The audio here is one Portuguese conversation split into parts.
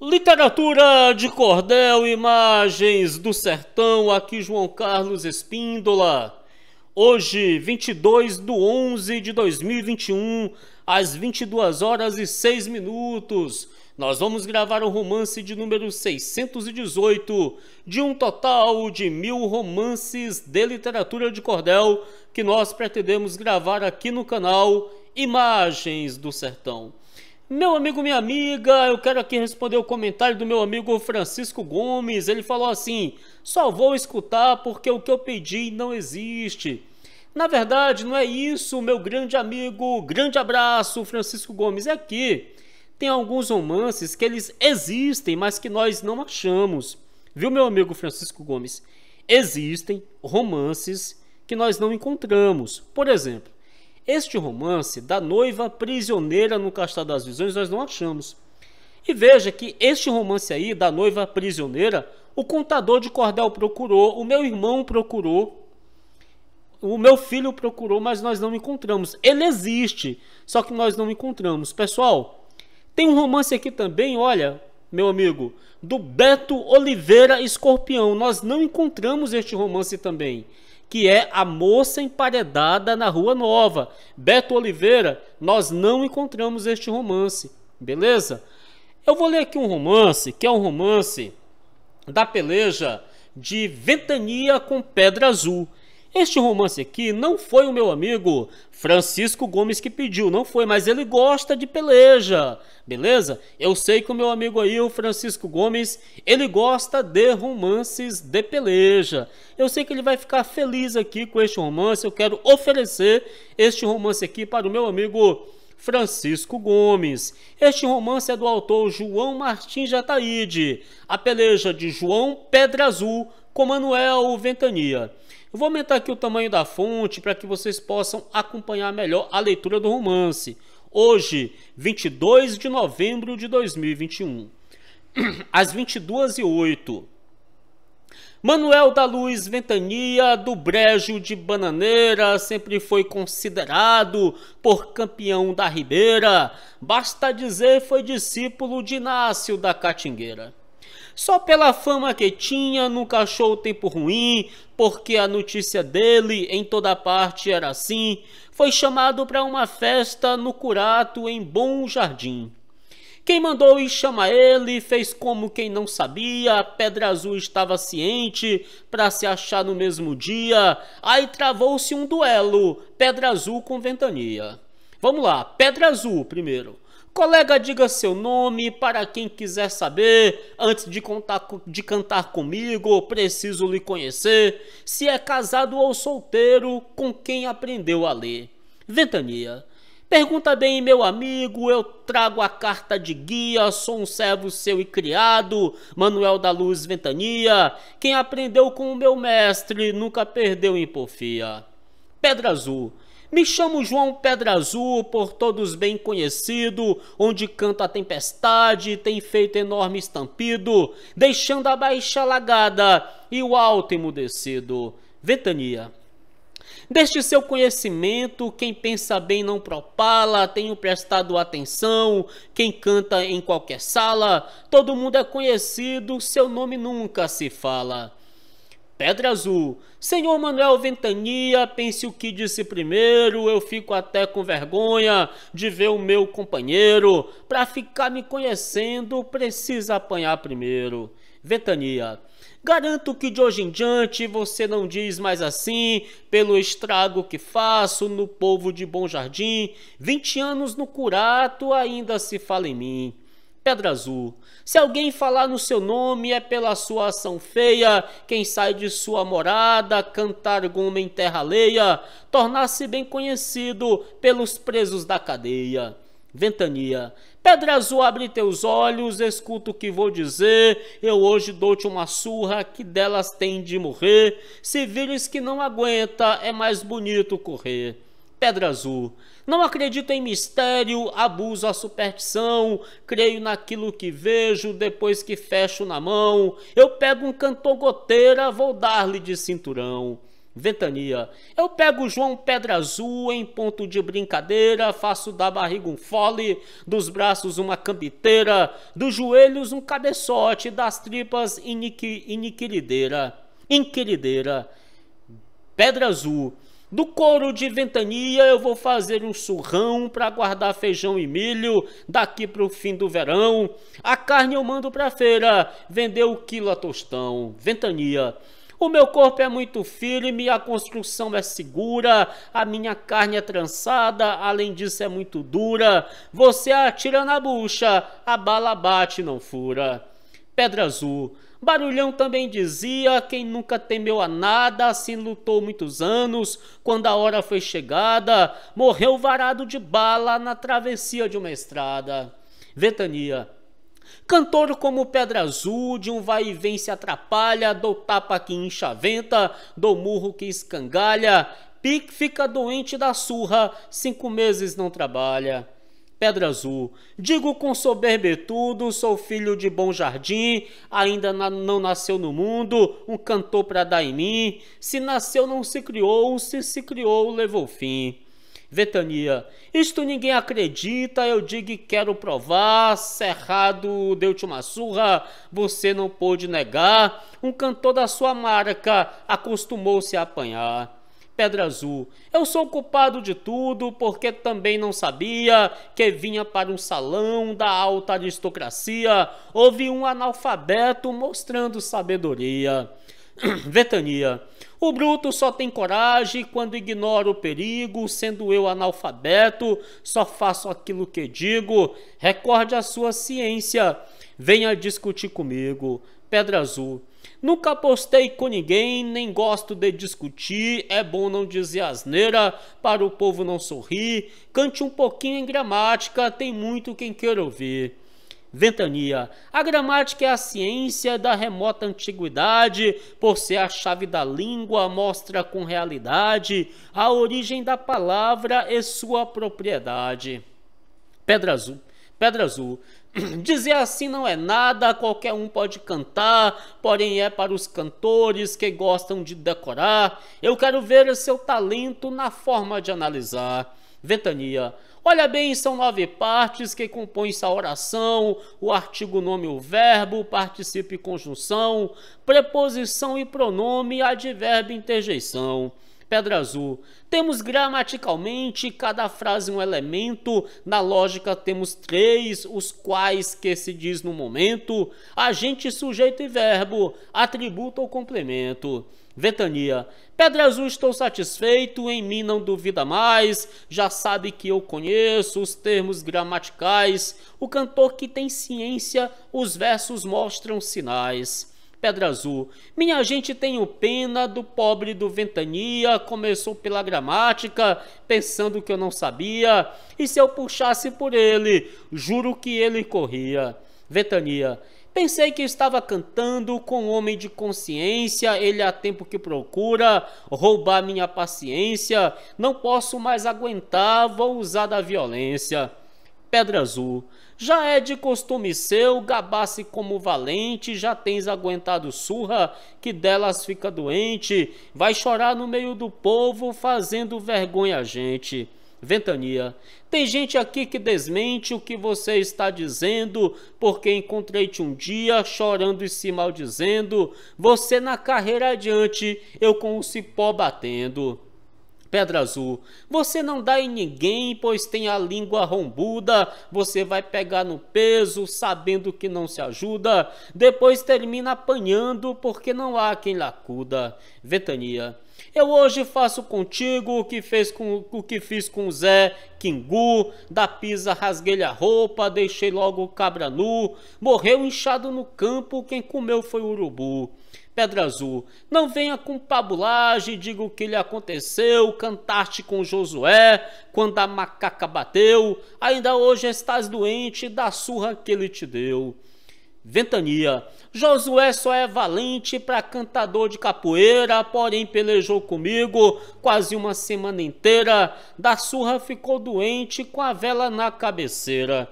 Literatura de cordel, imagens do sertão, aqui João Carlos Espíndola. Hoje, 22 de 11 de 2021, às 22 horas e 6 minutos, nós vamos gravar o romance de número 618, de um total de mil romances de literatura de cordel que nós pretendemos gravar aqui no canal Imagens do Sertão. Meu amigo, minha amiga, eu quero aqui responder o comentário do meu amigo Francisco Gomes. Ele falou assim: só vou escutar porque o que eu pedi não existe. Na verdade, não é isso, meu grande amigo. Grande abraço, Francisco Gomes. É que tem alguns romances que eles existem, mas que nós não achamos. Viu, meu amigo Francisco Gomes? Existem romances que nós não encontramos. Por exemplo, este romance da noiva prisioneira no Castelo das Visões nós não achamos. E veja que este romance aí, da noiva prisioneira, o contador de cordel procurou, o meu irmão procurou, o meu filho procurou, mas nós não encontramos. Ele existe, só que nós não encontramos. Pessoal, tem um romance aqui também, olha, meu amigo, do Beto Oliveira Escorpião. Nós não encontramos este romance também, que é A Moça Emparedada na Rua Nova. Beto Oliveira, nós não encontramos este romance, beleza? Eu vou ler aqui um romance, que é um romance da peleja de Ventania com Pedra Azul. Este romance aqui não foi o meu amigo Francisco Gomes que pediu, não foi, mas ele gosta de peleja, beleza? Eu sei que o meu amigo aí, o Francisco Gomes, ele gosta de romances de peleja. Eu sei que ele vai ficar feliz aqui com este romance, eu quero oferecer este romance aqui para o meu amigo Francisco Gomes. Este romance é do autor João Martins Jataíde, A Peleja de João Pedra Azul com Manuel Ventania. Eu vou aumentar aqui o tamanho da fonte para que vocês possam acompanhar melhor a leitura do romance. Hoje, 22 de novembro de 2021, às 22 e 08 Manuel da Luz Ventania, do Brejo de Bananeira, sempre foi considerado por campeão da Ribeira. Basta dizer, foi discípulo de Inácio da Catingueira só pela fama que tinha, nunca achou o tempo ruim, porque a notícia dele em toda parte era assim, foi chamado para uma festa no Curato em Bom Jardim. Quem mandou e chama ele fez como quem não sabia, a Pedra Azul estava ciente para se achar no mesmo dia, aí travou-se um duelo, Pedra Azul com Ventania. Vamos lá, Pedra Azul primeiro. Colega, diga seu nome para quem quiser saber. Antes de, contar, de cantar comigo, preciso lhe conhecer. Se é casado ou solteiro, com quem aprendeu a ler. Ventania. Pergunta bem, meu amigo, eu trago a carta de guia, sou um servo seu e criado, Manuel da Luz Ventania, quem aprendeu com o meu mestre nunca perdeu em porfia. Pedra Azul, me chamo João Pedra Azul, por todos bem conhecido, onde canta a tempestade, tem feito enorme estampido, deixando a baixa alagada e o alto emudecido. Ventania. Deste seu conhecimento, quem pensa bem não propala, tenho prestado atenção, quem canta em qualquer sala, todo mundo é conhecido, seu nome nunca se fala. Pedra Azul. Senhor Manuel Ventania, pense o que disse primeiro. Eu fico até com vergonha de ver o meu companheiro. para ficar me conhecendo, precisa apanhar primeiro. Ventania. Garanto que de hoje em diante você não diz mais assim, pelo estrago que faço no povo de Bom Jardim. Vinte anos no curato ainda se fala em mim. Pedra Azul. Se alguém falar no seu nome, é pela sua ação feia, quem sai de sua morada, cantar goma em terra alheia, tornar-se bem conhecido pelos presos da cadeia. Ventania. Pedra Azul, abre teus olhos, escuta o que vou dizer. Eu hoje dou-te uma surra que delas tem de morrer. Se vires que não aguenta, é mais bonito correr. Pedra Azul. Não acredito em mistério, abuso à superstição, creio naquilo que vejo depois que fecho na mão. Eu pego um cantor goteira, vou dar-lhe de cinturão. Ventania. Eu pego João Pedra Azul em ponto de brincadeira, faço da barriga um fole, dos braços uma cambiteira, dos joelhos um cabeçote, das tripas iniqui, iniquirideira. Inquirideira. Pedra Azul. Do couro de ventania eu vou fazer um surrão para guardar feijão e milho daqui para o fim do verão. A carne eu mando para feira, vender o quilo a tostão. Ventania. O meu corpo é muito firme, a construção é segura, a minha carne é trançada, além disso é muito dura. Você atira na bucha, a bala bate, não fura. Pedra Azul. Barulhão também dizia: quem nunca temeu a nada, assim lutou muitos anos, quando a hora foi chegada, morreu varado de bala na travessia de uma estrada. Ventania Cantor como pedra azul, de um vai e vem se atrapalha, dou tapa que enxaventa dou murro que escangalha, pique fica doente da surra, cinco meses não trabalha. Pedra Azul. Digo com soberbetudo, sou filho de bom jardim, ainda não nasceu no mundo, um cantor para dar em mim. Se nasceu, não se criou, se se criou, levou fim. Vetania, isto ninguém acredita, eu digo e quero provar, cerrado, deu-te uma surra, você não pôde negar, um cantor da sua marca acostumou-se a apanhar. Pedra Azul. Eu sou culpado de tudo porque também não sabia que vinha para um salão da alta aristocracia. Houve um analfabeto mostrando sabedoria. Vetania. O bruto só tem coragem quando ignora o perigo, sendo eu analfabeto, só faço aquilo que digo. Recorde a sua ciência. Venha discutir comigo. Pedra Azul. Nunca postei com ninguém, nem gosto de discutir, é bom não dizer asneira, para o povo não sorrir, cante um pouquinho em gramática, tem muito quem queira ouvir. Ventania. A gramática é a ciência da remota antiguidade, por ser a chave da língua, mostra com realidade a origem da palavra e sua propriedade. Pedra Azul. Pedra Azul. Dizer assim não é nada, qualquer um pode cantar, porém é para os cantores que gostam de decorar. Eu quero ver seu talento na forma de analisar. Ventania. Olha bem, são nove partes que compõem essa oração: o artigo, o nome, o verbo, participe, conjunção, preposição e pronome, advérbio, interjeição. Pedra Azul. Temos gramaticalmente cada frase um elemento, na lógica temos três, os quais que se diz no momento, agente, sujeito e verbo, atributo ou complemento. Vetania. Pedra Azul, estou satisfeito, em mim não duvida mais, já sabe que eu conheço os termos gramaticais, o cantor que tem ciência, os versos mostram sinais. Pedra Azul. Minha gente, tenho pena do pobre do Ventania. Começou pela gramática, pensando que eu não sabia. E se eu puxasse por ele, juro que ele corria. Ventania. Pensei que estava cantando com um homem de consciência, ele há tempo que procura roubar minha paciência, não posso mais aguentar, vou usar da violência. Pedra Azul. Já é de costume seu gabar-se como valente, já tens aguentado surra, que delas fica doente, vai chorar no meio do povo, fazendo vergonha a gente. Ventania. Tem gente aqui que desmente o que você está dizendo, porque encontrei-te um dia chorando e se maldizendo, você na carreira adiante, eu com o cipó batendo. Pedra Azul, você não dá em ninguém, pois tem a língua rombuda, você vai pegar no peso, sabendo que não se ajuda, depois termina apanhando, porque não há quem lacuda. Ventania. Eu hoje faço contigo o que, fez com, o que fiz com Zé Kingu, da pisa rasguei a roupa, deixei logo o cabra nu, morreu inchado no campo, quem comeu foi o urubu. Pedra Azul. Não venha com pabulagem, diga o que lhe aconteceu, cantaste com Josué, quando a macaca bateu, ainda hoje estás doente da surra que ele te deu. Ventania. Josué só é valente para cantador de capoeira, porém pelejou comigo quase uma semana inteira. Da surra ficou doente com a vela na cabeceira.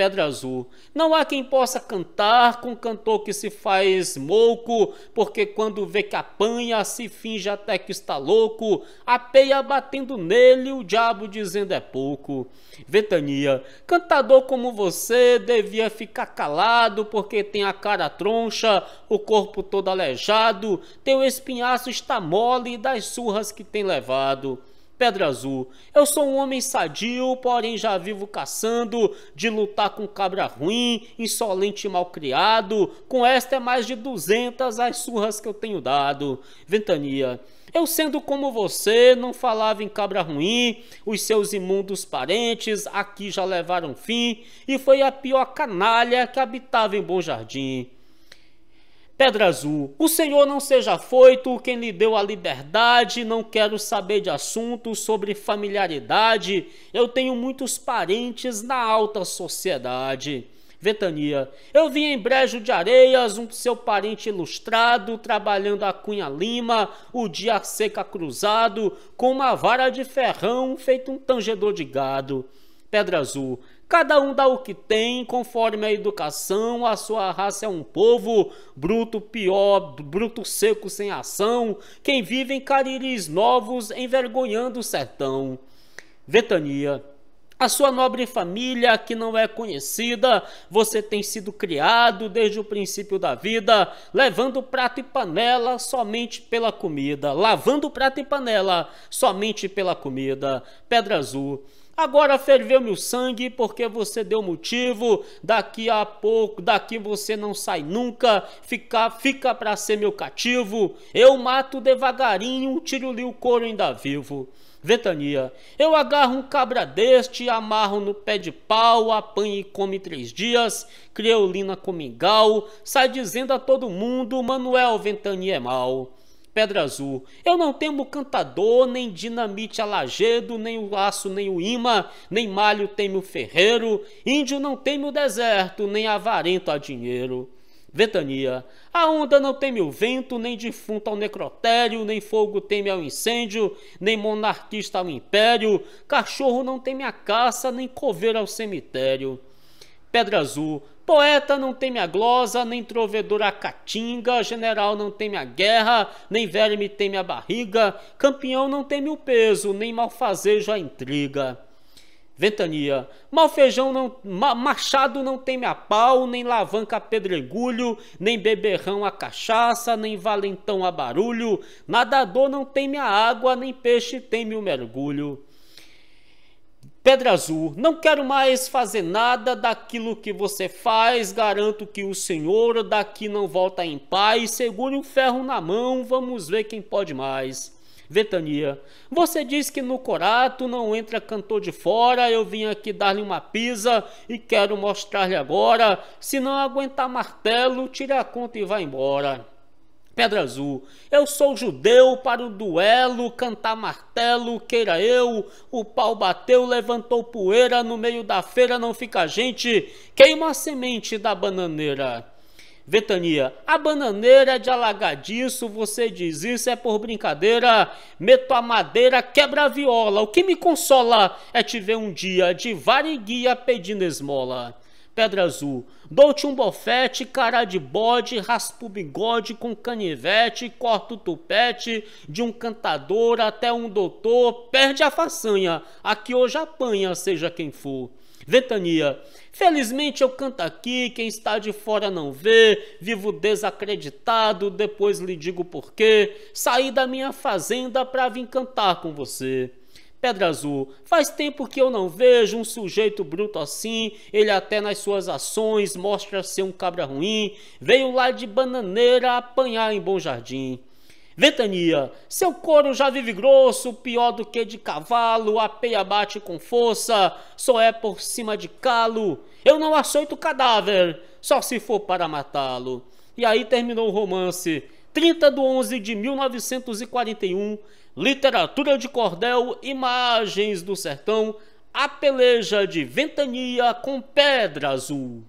Pedra Azul. Não há quem possa cantar com cantor que se faz mouco, porque quando vê que apanha, se finge até que está louco, apeia batendo nele, o diabo dizendo é pouco. Vetania, cantador como você devia ficar calado, porque tem a cara troncha, o corpo todo aleijado, teu espinhaço está mole das surras que tem levado. Pedra Azul. Eu sou um homem sadio, porém já vivo caçando, de lutar com cabra ruim, insolente e mal criado. Com esta é mais de duzentas as surras que eu tenho dado. Ventania. Eu sendo como você, não falava em cabra ruim, os seus imundos parentes aqui já levaram fim, e foi a pior canalha que habitava em Bom Jardim. Pedra Azul, o Senhor não seja foito quem lhe deu a liberdade, não quero saber de assuntos sobre familiaridade, eu tenho muitos parentes na alta sociedade. Vetania, eu vi em Brejo de Areias um seu parente ilustrado trabalhando a Cunha Lima, o dia seca cruzado, com uma vara de ferrão feito um tangedor de gado. Pedra Azul, Cada um dá o que tem, conforme a educação, a sua raça é um povo, bruto pior, bruto seco sem ação, quem vive em cariris novos, envergonhando o sertão. Vetania. A sua nobre família, que não é conhecida, você tem sido criado desde o princípio da vida, levando prato e panela somente pela comida, lavando prato e panela somente pela comida. Pedra Azul. Agora ferveu meu sangue porque você deu motivo. Daqui a pouco, daqui você não sai nunca. Fica, fica para ser meu cativo. Eu mato devagarinho, tiro-lhe o couro ainda vivo. Ventania. Eu agarro um cabra deste, amarro no pé de pau, apanho e come três dias, creolina comingal, sai dizendo a todo mundo, Manuel Ventania é mal. Pedra Azul. Eu não temo cantador, nem dinamite alajedo, nem o laço, nem o imã, nem malho temo o ferreiro, índio não temo o deserto, nem avarento a dinheiro. Ventania. A onda não teme o vento, nem defunto ao necrotério, nem fogo teme ao incêndio, nem monarquista ao império, cachorro não teme a caça, nem coveiro ao cemitério. Pedra Azul. Poeta não teme a glosa, nem trovedor a caatinga, general não teme a guerra, nem verme teme a barriga, campeão não teme o peso, nem malfazejo a intriga. Ventania. malfeijão não, ma, machado não teme a pau, nem alavanca a pedregulho, nem beberrão a cachaça, nem valentão a barulho, nadador não teme a água, nem peixe teme o mergulho. Pedra Azul, não quero mais fazer nada daquilo que você faz, garanto que o senhor daqui não volta em paz, segure o ferro na mão, vamos ver quem pode mais. Ventania, você diz que no corato não entra cantor de fora, eu vim aqui dar-lhe uma pisa e quero mostrar-lhe agora, se não aguentar martelo, tire a conta e vá embora. Pedra Azul. Eu sou judeu para o duelo, cantar martelo, queira eu. O pau bateu, levantou poeira, no meio da feira não fica gente, queima a semente da bananeira. Ventania, a bananeira é de alagadiço, você diz isso é por brincadeira. Meto a madeira, quebra a viola. O que me consola é te ver um dia de variguia pedindo esmola. Pedra Azul. Dou-te um bofete, cara de bode, raspo o bigode com canivete, corto o tupete de um cantador até um doutor, perde a façanha, aqui hoje apanha, seja quem for. Ventania. Felizmente eu canto aqui, quem está de fora não vê, vivo desacreditado, depois lhe digo porquê. Saí da minha fazenda para vir cantar com você. Pedra Azul, faz tempo que eu não vejo um sujeito bruto assim, ele até nas suas ações mostra ser um cabra ruim, veio lá de bananeira apanhar em Bom Jardim. Ventania, seu couro já vive grosso, pior do que de cavalo, a peia bate com força, só é por cima de calo, eu não açoito cadáver, só se for para matá-lo. E aí terminou o romance, 30 de 11 de 1941, literatura de cordel, imagens do sertão, a peleja de ventania com pedra azul.